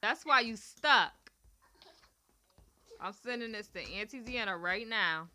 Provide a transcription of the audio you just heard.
That's why you stuck. I'm sending this to Auntie Deanna right now.